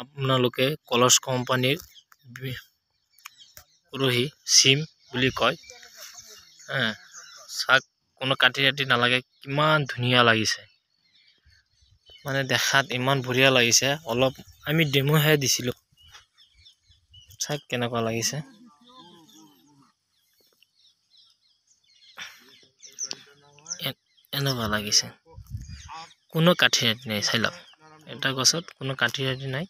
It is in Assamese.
আপোনালোকে কলস কোম্পানীৰ পুৰহি চিম বুলি কয় চাক কোনো কাটি কাটি নালাগে কিমান ধুনীয়া লাগিছে মানে দেখাত ইমান বঢ়িয়া লাগিছে অলপ আমি ডেমুহে দিছিলোঁ চাক কেনেকুৱা লাগিছে এনেকুৱা লাগিছে কোনো কাঠি ৰাতি নাই চাই লওক এটা গছত কোনো কাঠি ৰাতি নাই